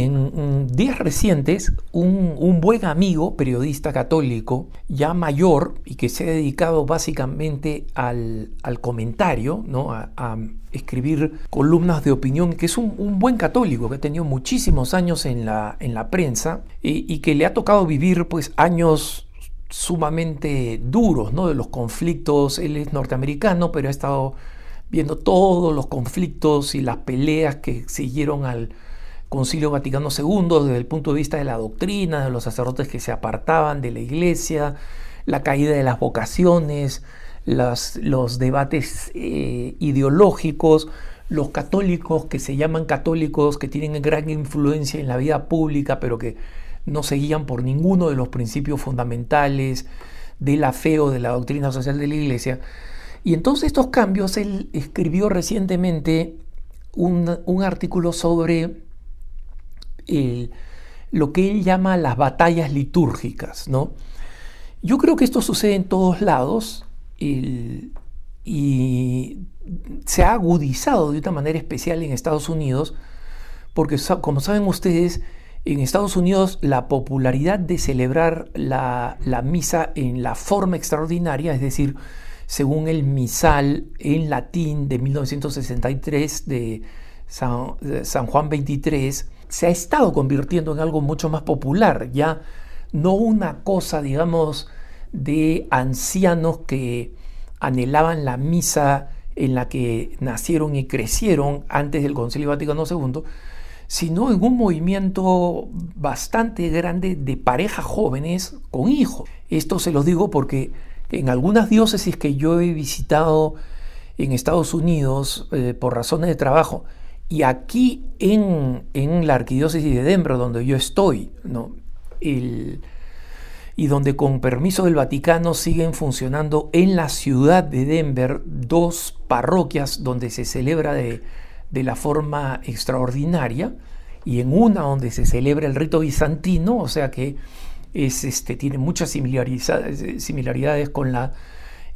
en mm, días recientes, un, buen amigo, periodista católico, ya mayor y que se ha dedicado básicamente al, comentario, a, escribir columnas de opinión, que es un, buen católico que ha tenido muchísimos años en la, prensa y, que le ha tocado vivir pues, años sumamente duros de los conflictos. Él es norteamericano, pero ha estado viendo todos los conflictos y las peleas que siguieron al Concilio Vaticano II desde el punto de vista de la doctrina, de los sacerdotes que se apartaban de la iglesia, la caída de las vocaciones, los debates eh, ideológicos, los católicos que se llaman católicos, que tienen gran influencia en la vida pública, pero que no seguían por ninguno de los principios fundamentales de la fe o de la doctrina social de la iglesia. Y en todos estos cambios, él escribió recientemente un, un artículo sobre lo que él llama las batallas litúrgicas. ¿no? Yo creo que esto sucede en todos lados y se ha agudizado de una manera especial en Estados Unidos, porque como saben ustedes, en Estados Unidos la popularidad de celebrar la, misa en la forma extraordinaria, es decir, según el misal en latín de 1963 de San, de San Juan 23, se ha estado convirtiendo en algo mucho más popular, ya no una cosa, digamos, de ancianos que anhelaban la misa en la que nacieron y crecieron antes del Concilio Vaticano II, sino en un movimiento bastante grande de parejas jóvenes con hijos. Esto se los digo porque en algunas diócesis que yo he visitado en Estados Unidos eh, por razones de trabajo, y aquí en, la arquidiócesis de Denver, donde yo estoy, y donde con permiso del Vaticano siguen funcionando en la ciudad de Denver dos parroquias donde se celebra de, la forma extraordinaria y en una donde se celebra el rito bizantino, o sea que este, tiene muchas similaridades con la,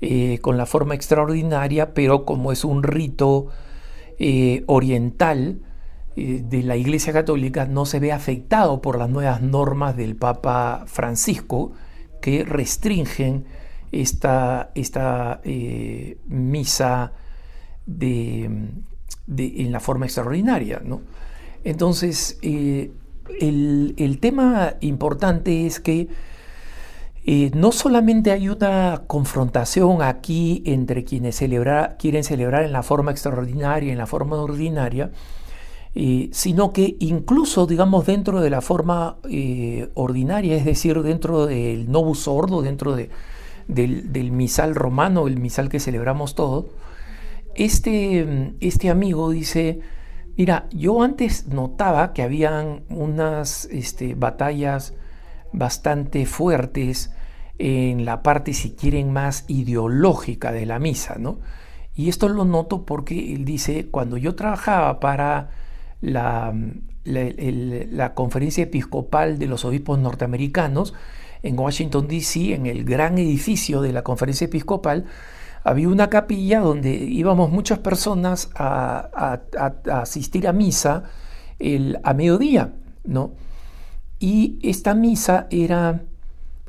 eh, con la forma extraordinaria, pero como es un rito eh, oriental eh, de la Iglesia Católica no se ve afectado por las nuevas normas del Papa Francisco que restringen esta, esta eh, misa en la forma extraordinaria. ¿no? Entonces, el, el tema importante es que no solamente hay una confrontación aquí entre quienes quieren celebrar en la forma extraordinaria, en la forma ordinaria, sino que incluso, digamos, dentro de la forma eh, ordinaria, es decir, dentro del novus ordo, dentro del, misal romano, el misal que celebramos todos, este, este amigo dice, Mira, yo antes notaba que habían unas este, batallas bastante fuertes en la parte, si quieren, más ideológica de la misa, ¿no? Y esto lo noto porque él dice, cuando yo trabajaba para la, la, conferencia episcopal de los obispos norteamericanos, en Washington, D.C., en el gran edificio de la conferencia episcopal, había una capilla donde íbamos muchas personas a, asistir a misa el, a mediodía, ¿no? Y esta misa era,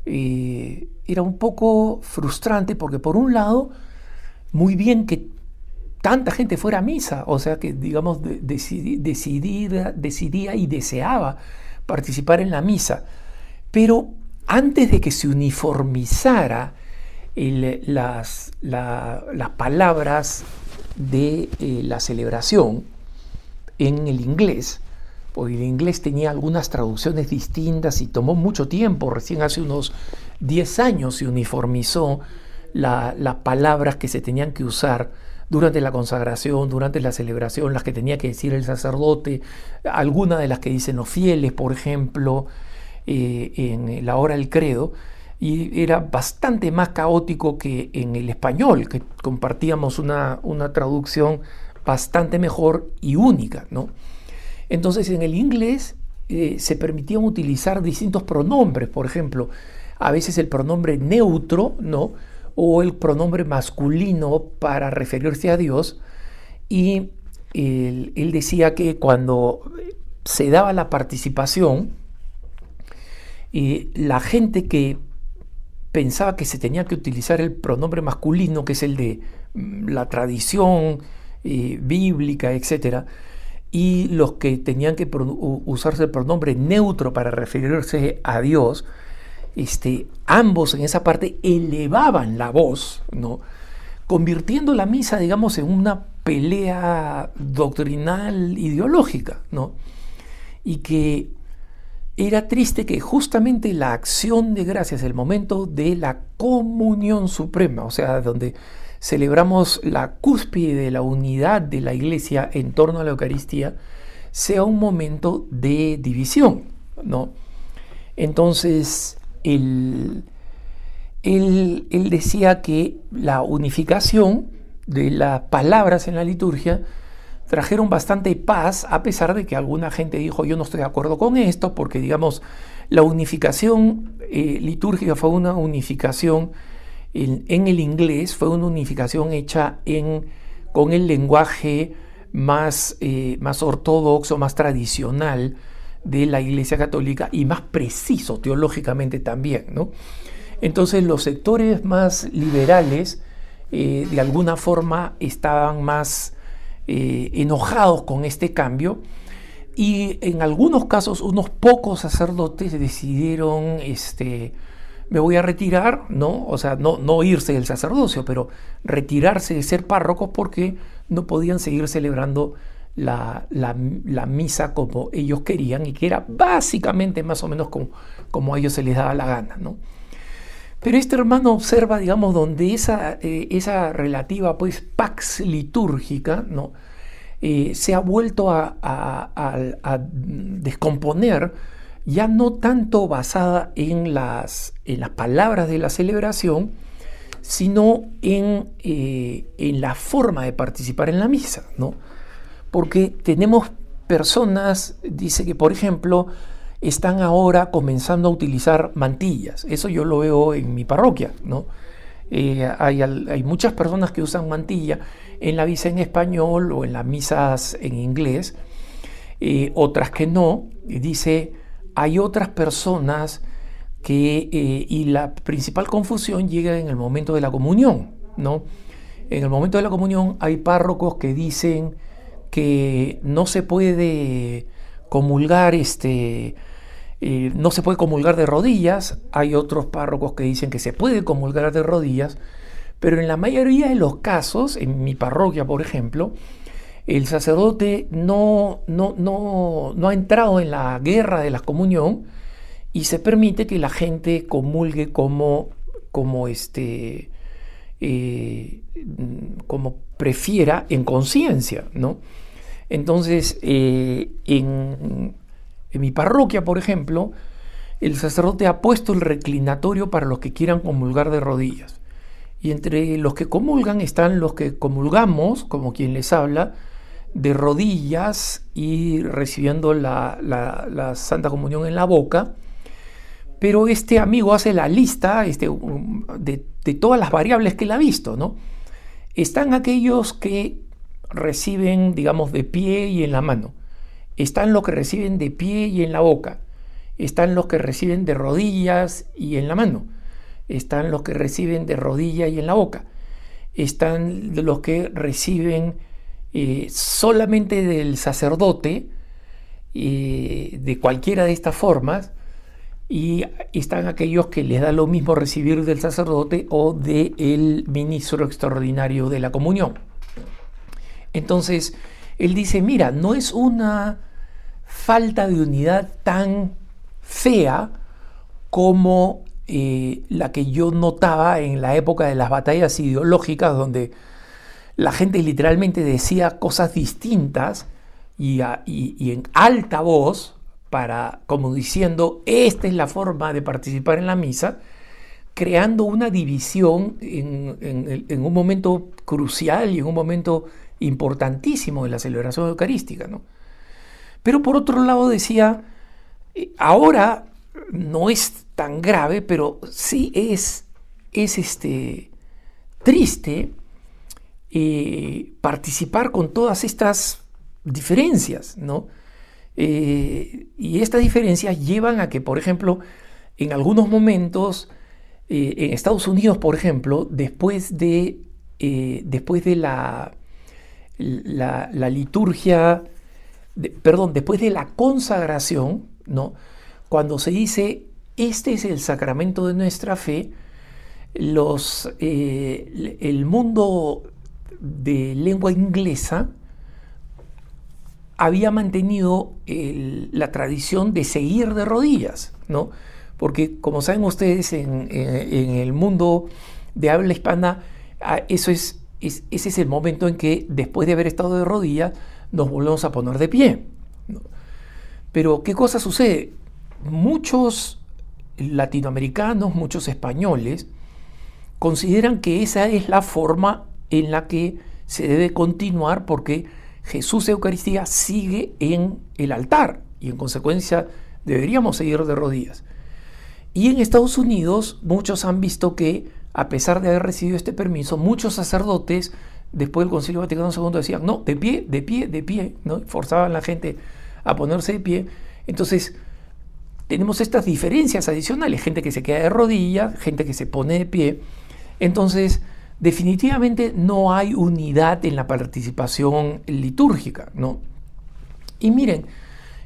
eh, era un poco frustrante porque por un lado, muy bien que tanta gente fuera a misa, o sea que digamos decidía y deseaba participar en la misa, pero antes de que se uniformizara las, palabras de eh, la celebración en el inglés, el inglés tenía algunas traducciones distintas y tomó mucho tiempo, recién hace unos 10 años se uniformizó las palabras que se tenían que usar durante la consagración, durante la celebración, las que tenía que decir el sacerdote, algunas de las que dicen los fieles, por ejemplo, eh, en la hora del credo, y era bastante más caótico que en el español, que compartíamos una, una traducción bastante mejor y única, ¿no? Entonces en el inglés eh, se permitían utilizar distintos pronombres, por ejemplo, a veces el pronombre neutro, ¿no? O el pronombre masculino para referirse a Dios. Y él, decía que cuando se daba la participación, eh, la gente que pensaba que se tenía que utilizar el pronombre masculino, que es el de mm, la tradición eh, bíblica, etcétera, y los que tenían que usarse el pronombre neutro para referirse a Dios, este, ambos en esa parte elevaban la voz, ¿no? convirtiendo la misa, digamos, en una pelea doctrinal ideológica, ¿no? y que era triste que justamente la acción de gracias, el momento de la comunión suprema, o sea, donde celebramos la cúspide de la unidad de la iglesia en torno a la Eucaristía, sea un momento de división, ¿no? Entonces, él, decía que la unificación de las palabras en la liturgia trajeron bastante paz, a pesar de que alguna gente dijo yo no estoy de acuerdo con esto, porque digamos, la unificación eh, litúrgica fue una unificación en, el inglés fue una unificación hecha con el lenguaje más, eh, más ortodoxo, más tradicional de la Iglesia Católica y más preciso teológicamente también. Entonces los sectores más liberales eh, de alguna forma estaban más eh, enojados con este cambio y en algunos casos unos pocos sacerdotes decidieron este, me voy a retirar, ¿no? O sea, no, no irse del sacerdocio, pero retirarse de ser párrocos porque no podían seguir celebrando la, misa como ellos querían y que era básicamente más o menos como, como a ellos se les daba la gana, ¿no? Pero este hermano observa, digamos, donde esa, eh, esa relativa pues, pax litúrgica ¿no? Eh, se ha vuelto a descomponer ya no tanto basada en las, en las palabras de la celebración, sino eh, en, la forma de participar en la misa, ¿no? Porque tenemos personas, dice que por ejemplo, están ahora comenzando a utilizar mantillas. Eso yo lo veo en mi parroquia, ¿no? Eh, hay, muchas personas que usan mantilla en la misa en español o en las misas en inglés, eh, otras que no. Dice, hay otras personas que, eh, y la principal confusión llega en el momento de la comunión, ¿no? En el momento de la comunión hay párrocos que dicen que no se puede comulgar este, eh, no se puede comulgar de rodillas, hay otros párrocos que dicen que se puede comulgar de rodillas, pero en la mayoría de los casos, en mi parroquia por ejemplo, el sacerdote no, ha entrado en la guerra de la comunión y se permite que la gente comulgue como, como, este, eh, como prefiera en conciencia, ¿no? Entonces, eh, en mi parroquia, por ejemplo, el sacerdote ha puesto el reclinatorio para los que quieran comulgar de rodillas. Y entre los que comulgan están los que comulgamos, como quien les habla, de rodillas y recibiendo la, la, Santa Comunión en la boca. Pero este amigo hace la lista este, um, de, todas las variables que él ha visto, ¿no? Están aquellos que reciben, digamos, de pie y en la mano. Están los que reciben de pie y en la boca. Están los que reciben de rodillas y en la mano. Están los que reciben de rodilla y en la boca. Están los que reciben eh, solamente del sacerdote, eh, de cualquiera de estas formas, y están aquellos que les da lo mismo recibir del sacerdote o del ministro extraordinario de la comunión. Entonces, él dice, mira, no es una falta de unidad tan fea como eh, la que yo notaba en la época de las batallas ideológicas donde la gente literalmente decía cosas distintas y, en alta voz, para, como diciendo, esta es la forma de participar en la misa, creando una división en, un momento crucial y en un momento importantísimo de la celebración eucarística. ¿no? Pero por otro lado decía, eh, ahora no es tan grave, pero sí es, es este, triste eh, participar con todas estas diferencias, ¿no? Eh, y estas diferencias llevan a que, por ejemplo, en algunos momentos, eh, en Estados Unidos, por ejemplo, después de, después de la, la, liturgia, perdón, después de la consagración, ¿no? cuando se dice, este es el sacramento de nuestra fe, los, el mundo de lengua inglesa había mantenido la tradición de seguir de rodillas, ¿no? Porque como saben ustedes, en, eh, el mundo de habla hispana, ah, eso es, ese es el momento en que después de haber estado de rodillas, nos volvemos a poner de pie. Pero ¿qué cosa sucede? Muchos latinoamericanos, muchos españoles, consideran que esa es la forma en la que se debe continuar porque Jesús Eucaristía sigue en el altar y en consecuencia deberíamos seguir de rodillas. Y en Estados Unidos muchos han visto que a pesar de haber recibido este permiso, muchos sacerdotes después del Concilio Vaticano II decían, no, de pie, de pie, de pie, ¿no? forzaban a la gente a ponerse de pie. Entonces, tenemos estas diferencias adicionales, gente que se queda de rodillas, gente que se pone de pie. Entonces, definitivamente no hay unidad en la participación litúrgica, ¿no? Y miren,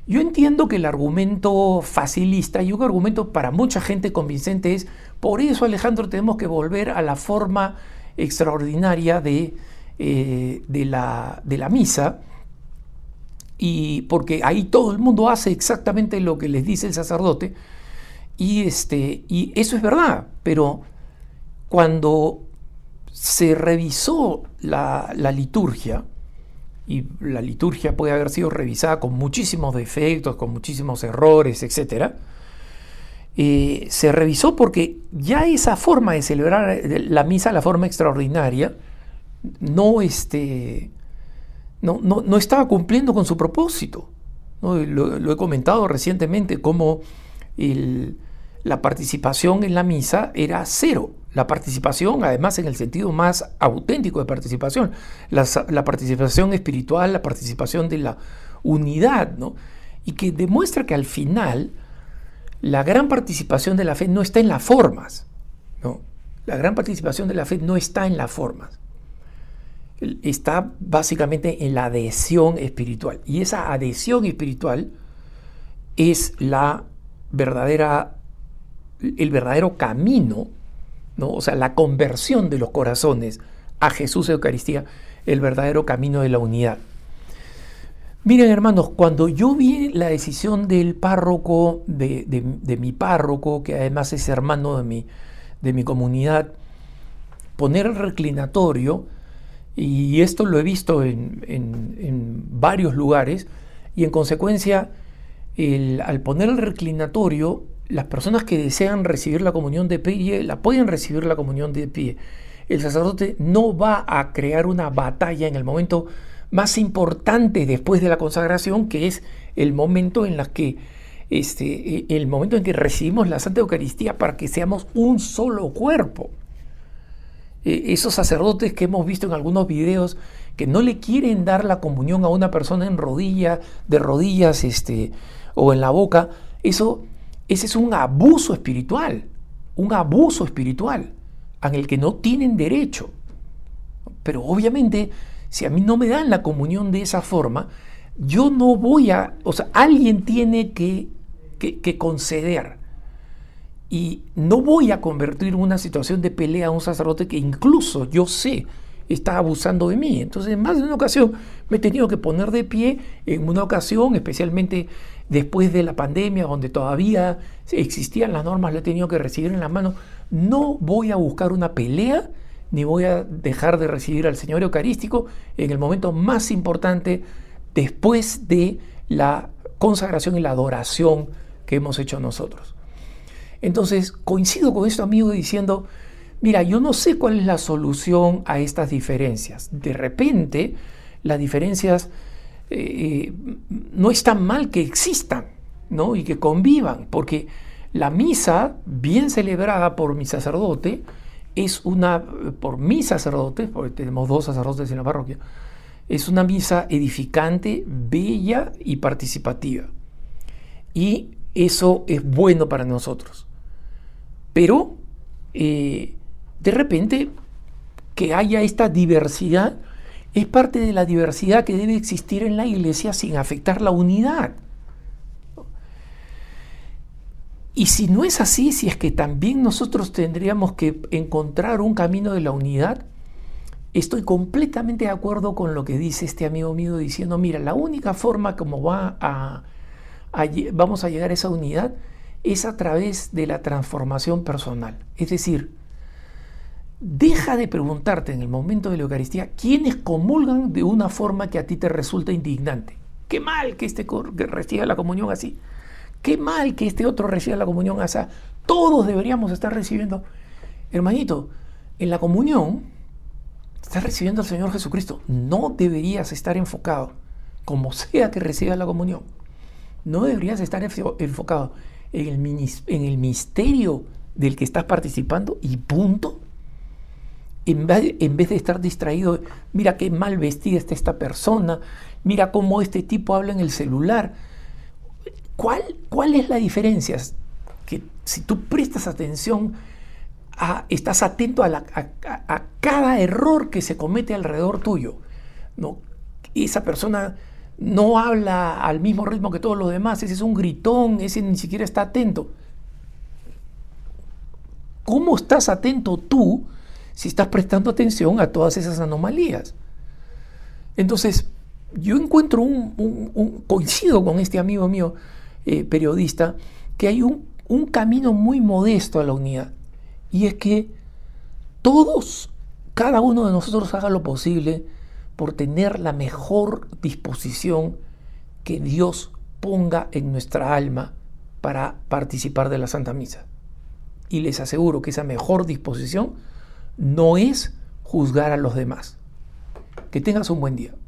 yo entiendo que el argumento facilista y un argumento para mucha gente convincente es, por eso Alejandro tenemos que volver a la forma extraordinaria de, eh, de, la, de la misa, y porque ahí todo el mundo hace exactamente lo que les dice el sacerdote, y, este, y eso es verdad, pero cuando se revisó la, liturgia, y la liturgia puede haber sido revisada con muchísimos defectos, con muchísimos errores, etc. Eh, se revisó porque ya esa forma de celebrar la misa, la forma extraordinaria, este, no, no, estaba cumpliendo con su propósito. Lo, he comentado recientemente, como la participación en la misa era cero la participación, además, en el sentido más auténtico de participación, la, participación espiritual, la participación de la unidad, ¿no? Y que demuestra que al final la gran participación de la fe no está en las formas, ¿no? La gran participación de la fe no está en las formas, está básicamente en la adhesión espiritual. Y esa adhesión espiritual es la verdadera, el verdadero camino o sea, la conversión de los corazones a Jesús Eucaristía, el verdadero camino de la unidad. Miren hermanos, cuando yo vi la decisión del párroco, de, de, mi párroco, que además es hermano de mi, de mi comunidad, poner el reclinatorio, y esto lo he visto en, en, en varios lugares, y en consecuencia, el, al poner el reclinatorio, las personas que desean recibir la comunión de pie la pueden recibir la comunión de pie. El sacerdote no va a crear una batalla en el momento más importante después de la consagración, que es el momento en que este, e-, el momento en que recibimos la Santa Eucaristía para que seamos un solo cuerpo. E-, esos sacerdotes que hemos visto en algunos videos que no le quieren dar la comunión a una persona en rodillas, de rodillas, este, o en la boca, eso ese es un abuso espiritual, un abuso espiritual en el que no tienen derecho. Pero obviamente, si a mí no me dan la comunión de esa forma, yo no voy a, o sea, alguien tiene que, conceder. Y no voy a convertir una situación de pelea a un sacerdote que incluso yo sé está abusando de mí. Entonces, más de una ocasión me he tenido que poner de pie, en una ocasión, especialmente después de la pandemia, donde todavía existían las normas, le he tenido que recibir en la mano. No voy a buscar una pelea, ni voy a dejar de recibir al Señor Eucarístico en el momento más importante después de la consagración y la adoración que hemos hecho nosotros. Entonces, coincido con esto, amigo, diciendo, Mira, yo no sé cuál es la solución a estas diferencias. De repente, las diferencias eh, eh, no es tan mal que existan, ¿no? Y que convivan, porque la misa, bien celebrada por mi sacerdote, es una, por mis sacerdotes, porque tenemos dos sacerdotes en la parroquia, es una misa edificante, bella y participativa. Y eso es bueno para nosotros. Pero eh, de repente que haya esta diversidad es parte de la diversidad que debe existir en la iglesia sin afectar la unidad. Y si no es así, si es que también nosotros tendríamos que encontrar un camino de la unidad, estoy completamente de acuerdo con lo que dice este amigo mío diciendo, mira, la única forma como va a, vamos a llegar a esa unidad es a través de la transformación personal. Es decir, Deja de preguntarte en el momento de la Eucaristía quiénes comulgan de una forma que a ti te resulta indignante. Qué mal que este reciba la comunión así. Qué mal que este otro reciba la comunión así. Todos deberíamos estar recibiendo. Hermanito, en la comunión estás recibiendo al Señor Jesucristo. No deberías estar enfocado, como sea que reciba la comunión. No deberías estar enfocado en el, en el misterio del que estás participando y punto en vez, de estar distraído, mira qué mal vestida está esta persona, mira cómo este tipo habla en el celular. ¿Cuál, es la diferencia? Que si tú prestas atención, estás atento a, cada error que se comete alrededor tuyo. Esa persona no habla al mismo ritmo que todos los demás, ese es un gritón, ese ni siquiera está atento. ¿Cómo estás atento tú si estás prestando atención a todas esas anomalías. Entonces, yo encuentro un, coincido con este amigo mío, eh, periodista, que hay un, un camino muy modesto a la unidad. Y es que todos, cada uno de nosotros haga lo posible por tener la mejor disposición que Dios ponga en nuestra alma para participar de la Santa Misa. Y les aseguro que esa mejor disposición no es juzgar a los demás. Que tengas un buen día.